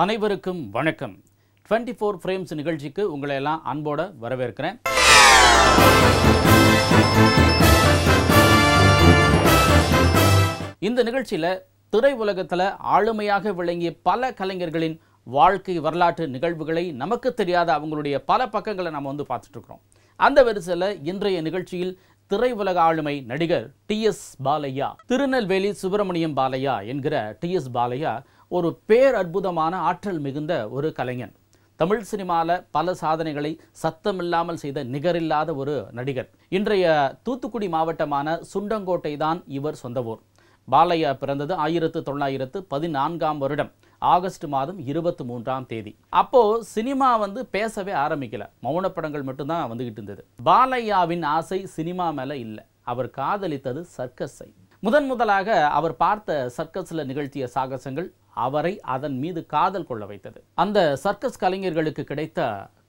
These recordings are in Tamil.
அனைவருக்கும் வணக்கம் டுவெண்ட்டி ஃபோர் ஃப்ரேம்ஸ் நிகழ்ச்சிக்கு உங்களை எல்லாம் அன்போட வரவேற்கிறேன் இந்த நிகழ்ச்சியில் துறை உலகத்தில் ஆளுமையாக விளங்கிய பல கலைஞர்களின் வாழ்க்கை வரலாற்று நிகழ்வுகளை நமக்கு தெரியாத அவங்களுடைய பல பக்கங்களை நம்ம வந்து இருக்கிறோம் அந்த வரிசையில் இன்றைய நிகழ்ச்சியில் திரையுலக ஆளுமை நடிகர் டி எஸ் பாலையா திருநெல்வேலி சுப்பிரமணியம் பாலையா என்கிற டி எஸ் பாலையா ஒரு பேர் அற்புதமான ஆற்றல் மிகுந்த ஒரு கலைஞன் தமிழ் சினிமாவில் பல சாதனைகளை சத்தமில்லாமல் செய்த நிகரில்லாத ஒரு நடிகர் இன்றைய தூத்துக்குடி மாவட்டமான சுண்டங்கோட்டை தான் இவர் சொந்த ஊர் பாலையா பிறந்தது ஆயிரத்து தொள்ளாயிரத்து பதினான்காம் வருடம் ஆகஸ்ட் மாதம் இருபத்தி மூன்றாம் தேதி அப்போ சினிமா வந்து பேசவே ஆரம்பிக்கல மௌன படங்கள் மட்டும்தான் வந்துகிட்டு இருந்தது பாலையாவின் ஆசை சினிமா மேல இல்லை அவர் காதலித்தது சர்க்கஸை முதன் முதலாக அவர் பார்த்த சர்க்கஸ்ல நிகழ்த்திய சாகசங்கள் அவரை அதன் மீது காதல் கொள்ள வைத்தது அந்த சர்க்கஸ் கலைஞர்களுக்கு கிடைத்த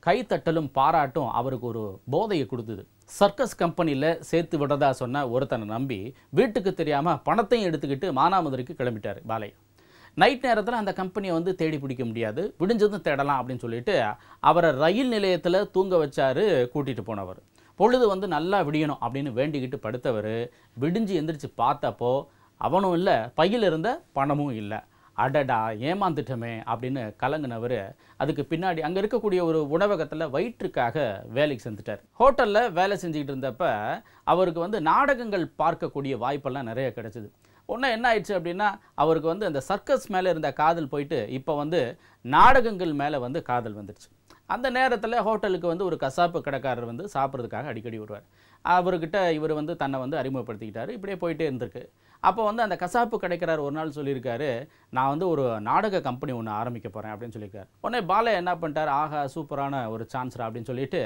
கைத்தட்டலும் பாராட்டும் அவருக்கு ஒரு போதையை கொடுத்தது சர்க்கஸ் கம்பெனியில் சேர்த்து விடுறதா சொன்ன ஒருத்தனை நம்பி வீட்டுக்கு தெரியாமல் பணத்தையும் எடுத்துக்கிட்டு மானாமதுரைக்கு கிளம்பிட்டார் பாலையா நைட் நேரத்தில் அந்த கம்பெனியை வந்து தேடி பிடிக்க முடியாது விடிஞ்சதும் தேடலாம் அப்படின்னு சொல்லிட்டு அவரை ரயில் நிலையத்தில் தூங்க வச்சாரு கூட்டிகிட்டு போனவர் பொழுது வந்து நல்லா விடியணும் அப்படின்னு வேண்டிக்கிட்டு படுத்தவர் விடிஞ்சு எந்திரிச்சு பார்த்தப்போ அவனும் இல்லை பையில் இருந்த பணமும் இல்லை அடடா ஏமாந்துட்டோமே அப்படின்னு கலங்கினவர் அதுக்கு பின்னாடி அங்கே இருக்கக்கூடிய ஒரு உணவகத்தில் வயிற்றுக்காக வேலைக்கு செஞ்சுட்டார் ஹோட்டலில் வேலை செஞ்சுக்கிட்டு இருந்தப்ப அவருக்கு வந்து நாடகங்கள் பார்க்கக்கூடிய வாய்ப்பெல்லாம் நிறைய கிடச்சிது ஒன்று என்ன ஆயிடுச்சு அப்படின்னா அவருக்கு வந்து அந்த சர்க்கஸ் மேலே இருந்த காதல் போயிட்டு இப்போ வந்து நாடகங்கள் மேலே வந்து காதல் வந்துடுச்சு அந்த நேரத்தில் ஹோட்டலுக்கு வந்து ஒரு கசாப்பு கடைக்காரர் வந்து சாப்பிட்றதுக்காக அடிக்கடி வருவார் அவர்கிட்ட இவர் வந்து தன்னை வந்து அறிமுகப்படுத்திக்கிட்டார் இப்படியே போயிட்டே இருந்திருக்கு அப்போ வந்து அந்த கசாப்பு கடைக்கிறார் ஒரு நாள் சொல்லியிருக்காரு நான் வந்து ஒரு நாடக கம்பெனி ஒன்று ஆரம்பிக்க போகிறேன் அப்படின்னு சொல்லியிருக்காரு உடனே பாலா என்ன பண்ணிட்டார் ஆகா சூப்பரான ஒரு சான்ஸ்ரா அப்படின்னு சொல்லிட்டு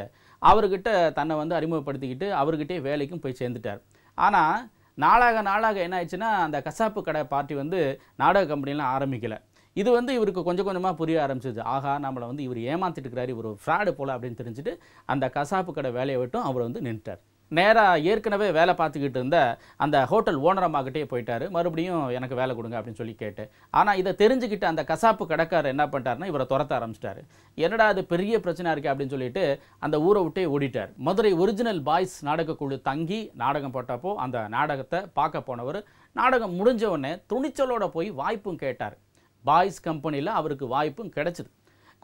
அவர்கிட்ட தன்னை வந்து அறிமுகப்படுத்திக்கிட்டு அவர்கிட்டே வேலைக்கும் போய் சேர்ந்துட்டார் ஆனால் நாளாக நாளாக என்ன ஆயிடுச்சுன்னா அந்த கசாப்பு கடை பார்ட்டி வந்து நாடக கம்பெனிலாம் ஆரம்பிக்கலை இது வந்து இவருக்கு கொஞ்சம் கொஞ்சமாக புரிய ஆரம்பிச்சிது ஆகா நம்மளை வந்து இவர் ஏமாற்றிட்டு இருக்கிறாரு இவர் ஃப்ராடு போல் அப்படின்னு தெரிஞ்சுட்டு அந்த கசாப்பு கடை வேலையை விட்டும் அவர் வந்து நின்றுட்டார் நேராக ஏற்கனவே வேலை பார்த்துக்கிட்டு இருந்த அந்த ஹோட்டல் ஓனரம்மாகிட்டே போயிட்டார் மறுபடியும் எனக்கு வேலை கொடுங்க அப்படின்னு சொல்லி கேட்டு ஆனால் இதை தெரிஞ்சுக்கிட்டு அந்த கசாப்பு கடைக்காரர் என்ன பண்ணிட்டாருன்னா இவரை துரத்த ஆரம்பிச்சிட்டாரு என்னடா அது பெரிய பிரச்சனை இருக்குது அப்படின்னு சொல்லிட்டு அந்த ஊரை விட்டே ஓடிட்டார் மதுரை ஒரிஜினல் பாய்ஸ் நாடகக்குழு தங்கி நாடகம் போட்டப்போ அந்த நாடகத்தை பார்க்க போனவர் நாடகம் முடிஞ்ச உடனே துணிச்சலோடு போய் வாய்ப்பும் கேட்டார் பாய்ஸ் கம்பெனியில் அவருக்கு வாய்ப்பும் கிடைச்சிது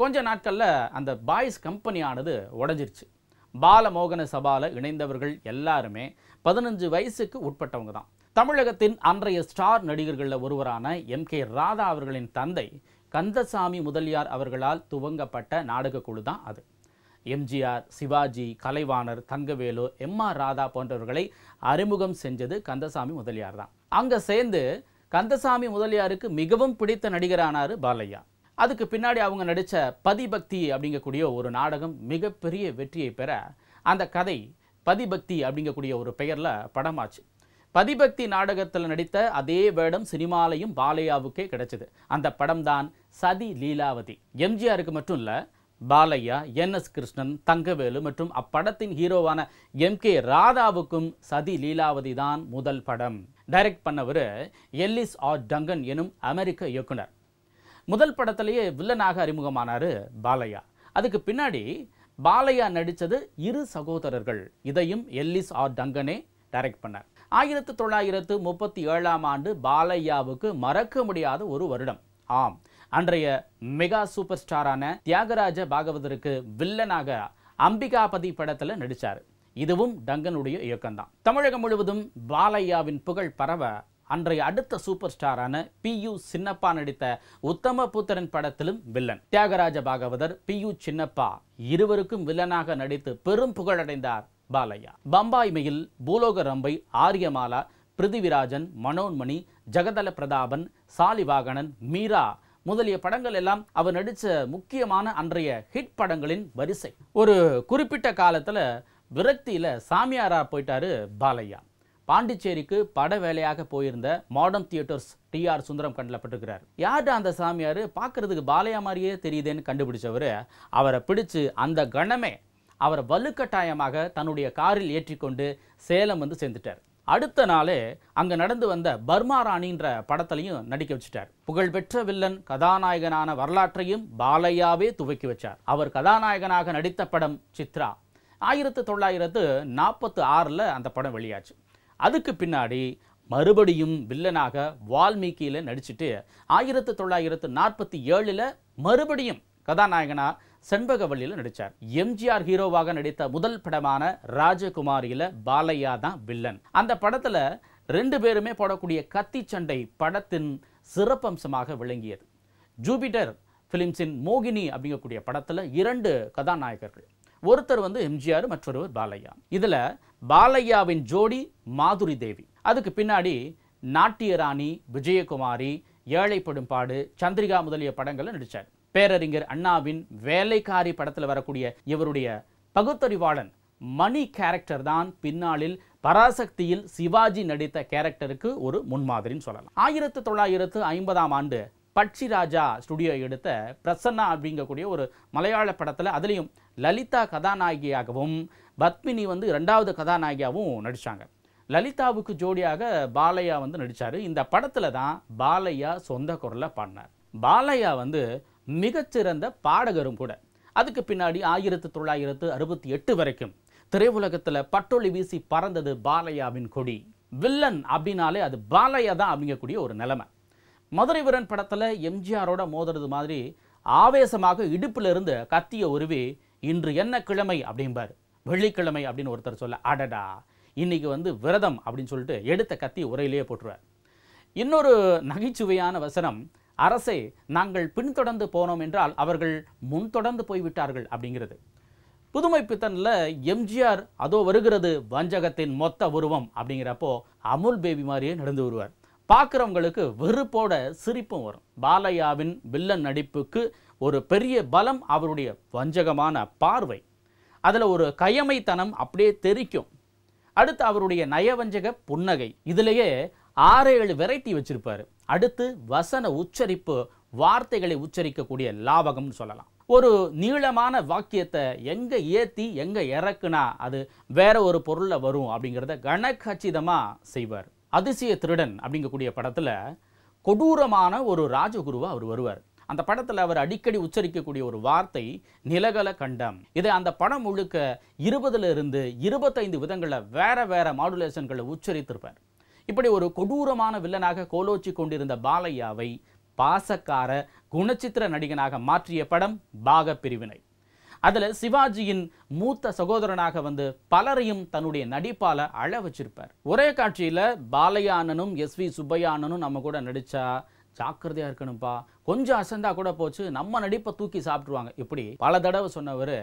கொஞ்ச நாட்களில் அந்த பாய்ஸ் கம்பெனியானது உடஞ்சிருச்சு பாலமோகன சபாவில் இணைந்தவர்கள் எல்லாருமே பதினஞ்சு வயசுக்கு உட்பட்டவங்க தான் தமிழகத்தின் அன்றைய ஸ்டார் நடிகர்களில் ஒருவரான எம் கே ராதா அவர்களின் தந்தை கந்தசாமி முதலியார் அவர்களால் துவங்கப்பட்ட நாடக குழு தான் அது எம்ஜிஆர் சிவாஜி கலைவாணர் தங்கவேலு எம் ஆர் ராதா போன்றவர்களை அறிமுகம் செஞ்சது கந்தசாமி முதலியார் தான் அங்கே சேர்ந்து கந்தசாமி முதலியாருக்கு மிகவும் பிடித்த நடிகரானார் பாலையா அதுக்கு பின்னாடி அவங்க நடித்த பதிபக்தி அப்படிங்கக்கூடிய ஒரு நாடகம் மிகப்பெரிய வெற்றியை பெற அந்த கதை பதிபக்தி அப்படிங்கக்கூடிய ஒரு பெயரில் படமாச்சு பதிபக்தி நாடகத்தில் நடித்த அதே வேடம் சினிமாலையும் பாலையாவுக்கே கிடைச்சிது அந்த படம் தான் சதி லீலாவதி எம்ஜிஆருக்கு மட்டும் இல்லை பாலையா என் எஸ் கிருஷ்ணன் தங்கவேலு மற்றும் அப்படத்தின் ஹீரோவான எம் கே ராதாவுக்கும் சதி லீலாவதி தான் முதல் படம் டைரக்ட் பண்ணவர் எல்லிஸ் ஆர் டங்கன் எனும் அமெரிக்க இயக்குனர் முதல் படத்திலேயே வில்லனாக அறிமுகமானார் பாலையா அதுக்கு பின்னாடி பாலையா நடித்தது இரு சகோதரர்கள் இதையும் எல்லிஸ் ஆர் டங்கனே டைரக்ட் பண்ணார் ஆயிரத்து தொள்ளாயிரத்து முப்பத்தி ஏழாம் ஆண்டு பாலையாவுக்கு மறக்க முடியாத ஒரு வருடம் ஆம் அன்றைய மெகா சூப்பர் ஸ்டாரான தியாகராஜ பாகவதருக்கு வில்லனாக அம்பிகாபதி படத்தில் நடித்தார் இதுவும் டங்கனுடைய இயக்கம்தான் தமிழகம் முழுவதும் பாலையாவின் புகழ் பரவ அன்றைய அடுத்த சூப்பர் ஸ்டாரான பி யு சின்னப்பா நடித்த உத்தம புத்திரன் படத்திலும் வில்லன் தியாகராஜ பாகவதர் பி யு சின்னப்பா இருவருக்கும் வில்லனாக நடித்து பெரும் புகழடைந்தார் பாலையா பம்பாய் மெயில் பூலோக ரம்பை ஆரியமாலா பிருத்திவிராஜன் மனோன்மணி ஜெகதல பிரதாபன் சாலிவாகனன் மீரா முதலிய படங்கள் எல்லாம் அவர் நடித்த முக்கியமான அன்றைய ஹிட் படங்களின் வரிசை ஒரு குறிப்பிட்ட காலத்தில் விரக்தியில் சாமியாரா போயிட்டாரு பாலையா பாண்டிச்சேரிக்கு பட வேலையாக போயிருந்த மாடர்ன் தியேட்டர்ஸ் டி ஆர் சுந்தரம் கண்டலப்பட்டிருக்கிறார் யார்டா அந்த சாமியார் பார்க்கறதுக்கு பாலையா மாதிரியே தெரியுதுன்னு கண்டுபிடிச்சவர் அவரை பிடிச்சு அந்த கணமே அவரை வலுக்கட்டாயமாக தன்னுடைய காரில் ஏற்றிக்கொண்டு சேலம் வந்து சேர்ந்துட்டார் அடுத்த நாளே அங்கே நடந்து வந்த பர்மா ராணின்ற படத்திலையும் நடிக்க வச்சுட்டார் புகழ்பெற்ற வில்லன் கதாநாயகனான வரலாற்றையும் பாலையாவே துவக்கி வச்சார் அவர் கதாநாயகனாக நடித்த படம் சித்ரா ஆயிரத்து தொள்ளாயிரத்து நாற்பத்து ஆறில் அந்த படம் வெளியாச்சு அதுக்கு பின்னாடி மறுபடியும் வில்லனாக வால்மீகியில் நடிச்சுட்டு ஆயிரத்து தொள்ளாயிரத்து நாற்பத்தி ஏழில் மறுபடியும் கதாநாயகனாக செண்பகவல்லியில் நடித்தார் எம்ஜிஆர் ஹீரோவாக நடித்த முதல் படமான ராஜகுமாரியில் பாலையா தான் வில்லன் அந்த படத்தில் ரெண்டு பேருமே போடக்கூடிய கத்தி சண்டை படத்தின் சிறப்பம்சமாக விளங்கியது ஜூபிட்டர் ஃபிலிம்ஸின் மோகினி அப்படிங்கக்கூடிய படத்தில் இரண்டு கதாநாயகர்கள் ஒருத்தர் வந்து எம்ஜிஆர் மற்றொருவர் பாலையா இதில் பாலையாவின் ஜோடி மாதுரி தேவி அதுக்கு பின்னாடி நாட்டியராணி விஜயகுமாரி ஏழைப்படும் பாடு சந்திரிகா முதலிய படங்களில் நடித்தார் பேரறிஞர் அண்ணாவின் வேலைக்காரி படத்தில் வரக்கூடிய இவருடைய பகுத்தறிவாளன் மணி கேரக்டர் தான் பின்னாளில் பராசக்தியில் சிவாஜி நடித்த கேரக்டருக்கு ஒரு முன்மாதிரின்னு சொல்லலாம் ஆயிரத்தி தொள்ளாயிரத்து ஐம்பதாம் ஆண்டு பட்சி ராஜா ஸ்டுடியோ எடுத்த பிரசன்னா அப்படிங்கக்கூடிய ஒரு மலையாள படத்தில் அதுலேயும் லலிதா கதாநாயகியாகவும் பத்மினி வந்து ரெண்டாவது கதாநாயகியாகவும் நடித்தாங்க லலிதாவுக்கு ஜோடியாக பாலையா வந்து நடித்தார் இந்த படத்தில் தான் பாலையா சொந்த குரலில் பாடினார் பாலையா வந்து மிகச்சிறந்த பாடகரும் கூட அதுக்கு பின்னாடி ஆயிரத்தி தொள்ளாயிரத்து அறுபத்தி எட்டு வரைக்கும் திரையுலகத்தில் பட்டொளி வீசி பறந்தது பாலையாவின் கொடி வில்லன் அப்படின்னாலே அது பாலையா தான் அப்படிங்கக்கூடிய ஒரு நிலைமை மதுரை வீரன் படத்தில் எம்ஜிஆரோட மோதுறது மாதிரி ஆவேசமாக இடுப்பிலிருந்து கத்திய உருவி இன்று என்ன கிழமை அப்படிம்பார் வெள்ளிக்கிழமை அப்படின்னு ஒருத்தர் சொல்ல அடடா இன்றைக்கி வந்து விரதம் அப்படின்னு சொல்லிட்டு எடுத்த கத்தி உரையிலேயே போட்டுருவார் இன்னொரு நகைச்சுவையான வசனம் அரசே நாங்கள் பின்தொடர்ந்து போனோம் என்றால் அவர்கள் முன்தொடர்ந்து போய்விட்டார்கள் அப்படிங்கிறது புதுமை பித்தனில் எம்ஜிஆர் அதோ வருகிறது வஞ்சகத்தின் மொத்த உருவம் அப்படிங்கிறப்போ அமுல் பேபி மாதிரியே நடந்து வருவார் பார்க்குறவங்களுக்கு வெறுப்போட சிரிப்பும் வரும் பாலையாவின் வில்லன் நடிப்புக்கு ஒரு பெரிய பலம் அவருடைய வஞ்சகமான பார்வை அதில் ஒரு கயமைத்தனம் அப்படியே தெரிக்கும் அடுத்து அவருடைய நயவஞ்சக புன்னகை இதிலேயே ஆறு ஏழு வெரைட்டி வச்சிருப்பார் அடுத்து வசன உச்சரிப்பு வார்த்தைகளை உச்சரிக்கக்கூடிய லாபகம்னு சொல்லலாம் ஒரு நீளமான வாக்கியத்தை எங்கே ஏற்றி எங்கே இறக்குனா அது வேற ஒரு பொருளில் வரும் அப்படிங்கிறத கனகச்சிதமாக செய்வார் அதிசய திருடன் அப்படிங்கக்கூடிய படத்தில் கொடூரமான ஒரு ராஜகுருவாக அவர் வருவார் அந்த படத்தில் அவர் அடிக்கடி உச்சரிக்கக்கூடிய ஒரு வார்த்தை நிலகல கண்டம் இதை அந்த படம் முழுக்க இருபதுல இருந்து இருபத்தைந்து விதங்களில் வேற வேற மாடுலேஷன்களை உச்சரித்திருப்பார் இப்படி ஒரு கொடூரமான வில்லனாக கோலோச்சி கொண்டிருந்த பாலையாவை பாசக்கார குணச்சித்திர நடிகனாக மாற்றிய படம் பாகப்பிரிவினை அதில் சிவாஜியின் மூத்த சகோதரனாக வந்து பலரையும் தன்னுடைய நடிப்பால் அழ வச்சிருப்பார் ஒரே காட்சியில் பாலையானனும் எஸ் வி சுப்பையானனும் நம்ம கூட நடித்தா ஜாக்கிரதையாக இருக்கணும்ப்பா கொஞ்சம் அசந்தா கூட போச்சு நம்ம நடிப்பை தூக்கி சாப்பிட்ருவாங்க இப்படி பல தடவை சொன்னவர்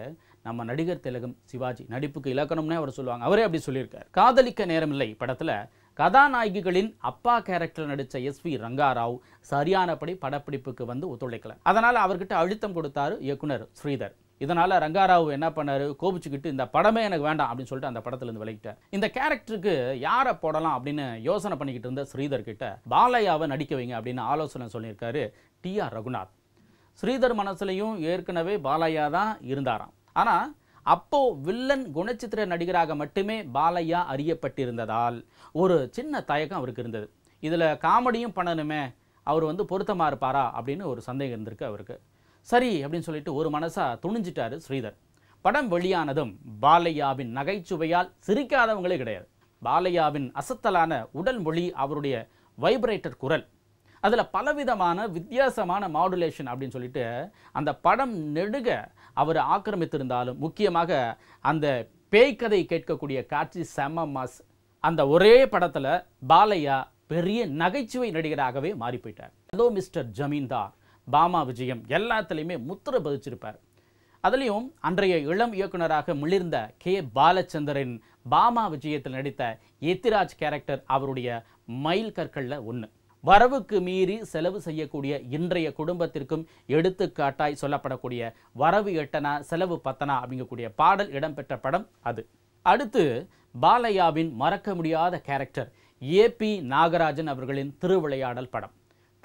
நம்ம நடிகர் திலகம் சிவாஜி நடிப்புக்கு இலக்கணம்னே அவர் சொல்லுவாங்க அவரே அப்படி சொல்லியிருக்கார் காதலிக்க நேரம் இல்லை படத்தில் கதாநாயகிகளின் அப்பா கேரக்டர் நடித்த எஸ் வி ரங்காராவ் சரியானபடி படப்பிடிப்புக்கு வந்து ஒத்துழைக்கல அதனால் அவர்கிட்ட அழுத்தம் கொடுத்தார் இயக்குனர் ஸ்ரீதர் இதனால் ரங்காராவ் என்ன பண்ணார் கோபிச்சுக்கிட்டு இந்த படமே எனக்கு வேண்டாம் அப்படின்னு சொல்லிட்டு அந்த படத்துலேருந்து விலகிட்டார் இந்த கேரக்டருக்கு யாரை போடலாம் அப்படின்னு யோசனை பண்ணிக்கிட்டு இருந்த ஸ்ரீதர் கிட்ட பாலையாவை நடிக்க வைங்க அப்படின்னு ஆலோசனை சொல்லியிருக்காரு டி ஆர் ரகுநாத் ஸ்ரீதர் மனசுலையும் ஏற்கனவே பாலையா தான் இருந்தாராம் ஆனால் அப்போது வில்லன் குணச்சித்திர நடிகராக மட்டுமே பாலையா அறியப்பட்டிருந்ததால் ஒரு சின்ன தயக்கம் அவருக்கு இருந்தது இதில் காமெடியும் பண்ணணுமே அவர் வந்து பொருத்தமாக இருப்பாரா அப்படின்னு ஒரு சந்தேகம் இருந்திருக்கு அவருக்கு சரி அப்படின்னு சொல்லிட்டு ஒரு மனசாக துணிஞ்சிட்டாரு ஸ்ரீதர் படம் வெளியானதும் பாலையாவின் நகைச்சுவையால் சிரிக்காதவங்களே கிடையாது பாலையாவின் அசத்தலான உடல் மொழி அவருடைய வைப்ரேட்டர் குரல் அதில் பலவிதமான வித்தியாசமான மாடுலேஷன் அப்படின்னு சொல்லிட்டு அந்த படம் நெடுக அவர் ஆக்கிரமித்திருந்தாலும் முக்கியமாக அந்த பேய்க்கதை கேட்கக்கூடிய காட்சி செம மாஸ் அந்த ஒரே படத்தில் பாலையா பெரிய நகைச்சுவை நடிகராகவே மாறி போயிட்டார் ஏதோ மிஸ்டர் ஜமீன்தார் பாமா விஜயம் எல்லாத்துலேயுமே முத்திர பதிச்சிருப்பார் அதுலேயும் அன்றைய இளம் இயக்குனராக மிளிர்ந்த கே பாலச்சந்தரின் பாமா விஜயத்தில் நடித்த எத்திராஜ் கேரக்டர் அவருடைய மைல் கற்களில் ஒன்று வரவுக்கு மீறி செலவு செய்யக்கூடிய இன்றைய குடும்பத்திற்கும் எடுத்துக்காட்டாய் சொல்லப்படக்கூடிய வரவு எட்டனா செலவு பத்தனா அப்படிங்கக்கூடிய பாடல் இடம்பெற்ற படம் அது அடுத்து பாலையாவின் மறக்க முடியாத கேரக்டர் ஏ பி நாகராஜன் அவர்களின் திருவிளையாடல் படம்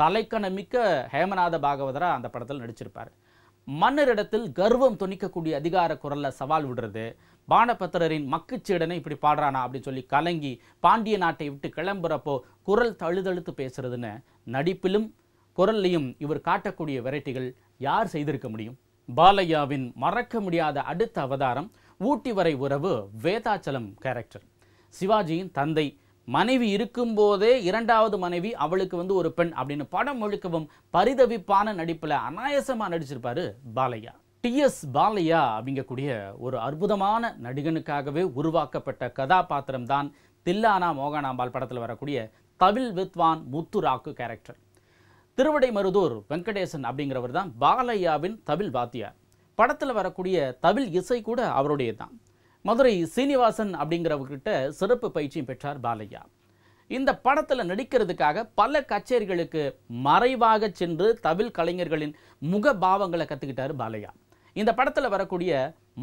தலைக்கணமிக்க ஹேமநாத பாகவதரா அந்த படத்தில் நடிச்சிருப்பார் மன்னரிடத்தில் கர்வம் துணிக்கக்கூடிய அதிகார குரலில் சவால் விடுறது பானபத்திரரின் மக்குச்சீடனை இப்படி பாடுறானா அப்படின்னு சொல்லி கலங்கி பாண்டிய நாட்டை விட்டு கிளம்புறப்போ குரல் தழுதழுத்து பேசுறதுன்னு நடிப்பிலும் குரல்லையும் இவர் காட்டக்கூடிய வெரைட்டிகள் யார் செய்திருக்க முடியும் பாலையாவின் மறக்க முடியாத அடுத்த அவதாரம் ஊட்டி வரை உறவு வேதாச்சலம் கேரக்டர் சிவாஜியின் தந்தை மனைவி இருக்கும்போதே இரண்டாவது மனைவி அவளுக்கு வந்து ஒரு பெண் அப்படின்னு படம் முழுக்கவும் பரிதவிப்பான நடிப்பில் அனாயசமாக நடிச்சிருப்பாரு பாலையா டிஎஸ் பாலையா அப்படிங்கக்கூடிய ஒரு அற்புதமான நடிகனுக்காகவே உருவாக்கப்பட்ட கதாபாத்திரம் தான் தில்லானா மோகனாம்பாள் படத்தில் வரக்கூடிய தவில் வித்வான் முத்துராக்கு கேரக்டர் திருவடை மருதூர் வெங்கடேசன் அப்படிங்கிறவர் தான் பாலையாவின் தவில் வாத்தியார் படத்தில் வரக்கூடிய தவில் இசை கூட அவருடைய தான் மதுரை சீனிவாசன் அப்படிங்கிறவர்கிட்ட சிறப்பு பயிற்சியும் பெற்றார் பாலையா இந்த படத்தில் நடிக்கிறதுக்காக பல கச்சேரிகளுக்கு மறைவாக சென்று தமிழ் கலைஞர்களின் முக பாவங்களை கற்றுக்கிட்டார் பாலையா இந்த படத்தில் வரக்கூடிய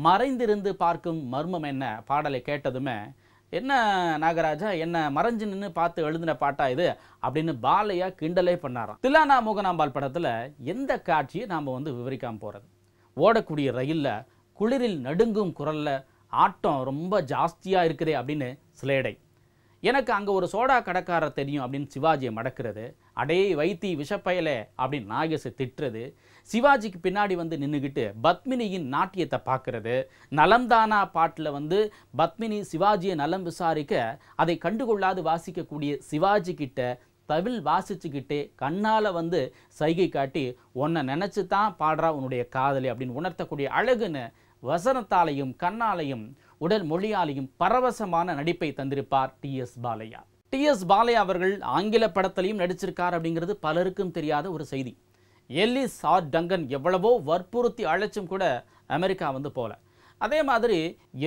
மறைந்திருந்து பார்க்கும் மர்மம் என்ன பாடலை கேட்டதுமே என்ன நாகராஜா என்ன மறைஞ்சு நின்று பார்த்து எழுதின பாட்டா இது அப்படின்னு பாலையா கிண்டலே பண்ணாராம் தில்லானா மோகனாம்பாள் படத்தில் எந்த காட்சியை நாம் வந்து விவரிக்காமல் போகிறது ஓடக்கூடிய ரயிலில் குளிரில் நடுங்கும் குரலில் ஆட்டம் ரொம்ப ஜாஸ்தியாக இருக்குதே அப்படின்னு சிலேடை எனக்கு அங்கே ஒரு சோடா கடைக்காரர் தெரியும் அப்படின்னு சிவாஜியை மடக்கிறது அடே வைத்தி விஷப்பயல அப்படின்னு நாகேஷை திட்டுறது சிவாஜிக்கு பின்னாடி வந்து நின்றுக்கிட்டு பத்மினியின் நாட்டியத்தை பார்க்கறது நலம்தானா பாட்டில் வந்து பத்மினி சிவாஜியை நலம் விசாரிக்க அதை கண்டுகொள்ளாது வாசிக்கக்கூடிய சிவாஜி கிட்ட தவில் வாசிச்சுக்கிட்டே கண்ணால் வந்து சைகை காட்டி உன்னை நினச்சி தான் பாடுறா உன்னுடைய காதலி அப்படின்னு உணர்த்தக்கூடிய அழகுன்னு வசனத்தாலையும் கண்ணாலையும் உடல் மொழியாலையும் பரவசமான நடிப்பை தந்திருப்பார் டி எஸ் பாலையா டி எஸ் பாலையா அவர்கள் ஆங்கில படத்திலையும் நடிச்சிருக்கார் அப்படிங்கிறது பலருக்கும் தெரியாத ஒரு செய்தி எல்லிஸ் ஆர் டங்கன் எவ்வளவோ வற்புறுத்தி அழைச்சும் கூட அமெரிக்கா வந்து போல அதே மாதிரி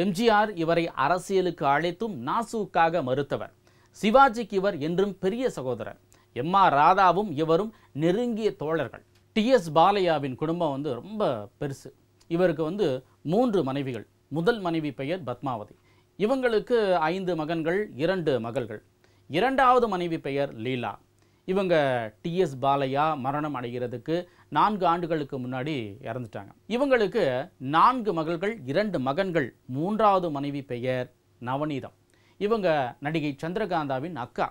எம்ஜிஆர் இவரை அரசியலுக்கு அழைத்தும் நாசுக்காக மறுத்தவர் சிவாஜிக்கு இவர் என்றும் பெரிய சகோதரர் எம் ஆர் ராதாவும் இவரும் நெருங்கிய தோழர்கள் டி எஸ் பாலையாவின் குடும்பம் வந்து ரொம்ப பெருசு இவருக்கு வந்து மூன்று மனைவிகள் முதல் மனைவி பெயர் பத்மாவதி இவங்களுக்கு ஐந்து மகன்கள் இரண்டு மகள்கள் இரண்டாவது மனைவி பெயர் லீலா இவங்க டிஎஸ் பாலையா மரணம் அடைகிறதுக்கு நான்கு ஆண்டுகளுக்கு முன்னாடி இறந்துட்டாங்க இவங்களுக்கு நான்கு மகள்கள் இரண்டு மகன்கள் மூன்றாவது மனைவி பெயர் நவநீதம் இவங்க நடிகை சந்திரகாந்தாவின் அக்கா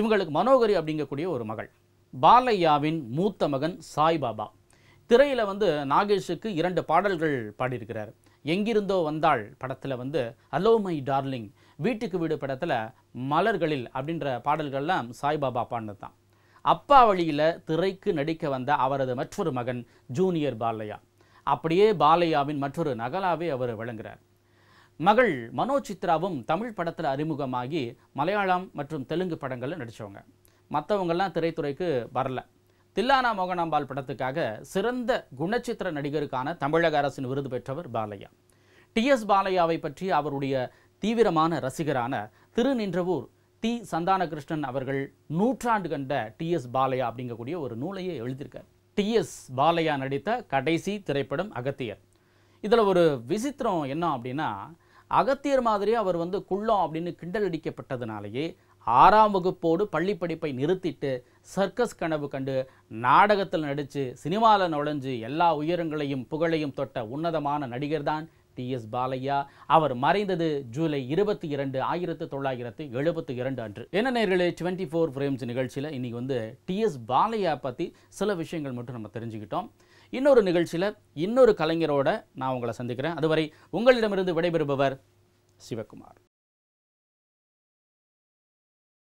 இவங்களுக்கு மனோகரி அப்படிங்கக்கூடிய ஒரு மகள் பாலையாவின் மூத்த மகன் சாய்பாபா திரையில் வந்து நாகேஷுக்கு இரண்டு பாடல்கள் பாடியிருக்கிறார் எங்கிருந்தோ வந்தாள் படத்தில் வந்து அலோ மை டார்லிங் வீட்டுக்கு வீடு படத்தில் மலர்களில் அப்படின்ற பாடல்கள்லாம் சாய்பாபா பாடினது தான் அப்பா வழியில் திரைக்கு நடிக்க வந்த அவரது மற்றொரு மகன் ஜூனியர் பாலையா அப்படியே பாலையாவின் மற்றொரு நகலாவே அவர் விளங்குகிறார் மகள் சித்ராவும் தமிழ் படத்தில் அறிமுகமாகி மலையாளம் மற்றும் தெலுங்கு படங்களில் நடித்தவங்க மற்றவங்கள்லாம் திரைத்துறைக்கு வரல தில்லானா மோகனாம்பாள் படத்துக்காக சிறந்த குணச்சித்திர நடிகருக்கான தமிழக அரசின் விருது பெற்றவர் பாலையா டி எஸ் பாலையாவை பற்றி அவருடைய தீவிரமான ரசிகரான திருநின்றவூர் தி சந்தானகிருஷ்ணன் அவர்கள் நூற்றாண்டு கண்ட டி எஸ் பாலையா அப்படிங்கக்கூடிய ஒரு நூலையே எழுதியிருக்கார் டி எஸ் பாலையா நடித்த கடைசி திரைப்படம் அகத்தியர் இதில் ஒரு விசித்திரம் என்ன அப்படின்னா அகத்தியர் மாதிரி அவர் வந்து குள்ளம் அப்படின்னு கிண்டல் அடிக்கப்பட்டதுனாலேயே ஆறாம் வகுப்போடு பள்ளி படிப்பை நிறுத்திட்டு சர்க்கஸ் கனவு கண்டு நாடகத்தில் நடித்து சினிமாவில் நுழைஞ்சு எல்லா உயரங்களையும் புகழையும் தொட்ட உன்னதமான நடிகர் தான் டி எஸ் பாலையா அவர் மறைந்தது ஜூலை இருபத்தி இரண்டு ஆயிரத்தி தொள்ளாயிரத்து எழுபத்தி இரண்டு அன்று என்ன நேர்களே டுவெண்ட்டி ஃபோர் ஃப்ரேம்ஸ் நிகழ்ச்சியில் இன்றைக்கி வந்து டி எஸ் பாலையா பற்றி சில விஷயங்கள் மட்டும் நம்ம தெரிஞ்சுக்கிட்டோம் இன்னொரு நிகழ்ச்சியில் இன்னொரு கலைஞரோட நான் உங்களை சந்திக்கிறேன் அதுவரை உங்களிடமிருந்து விடைபெறுபவர் சிவகுமார்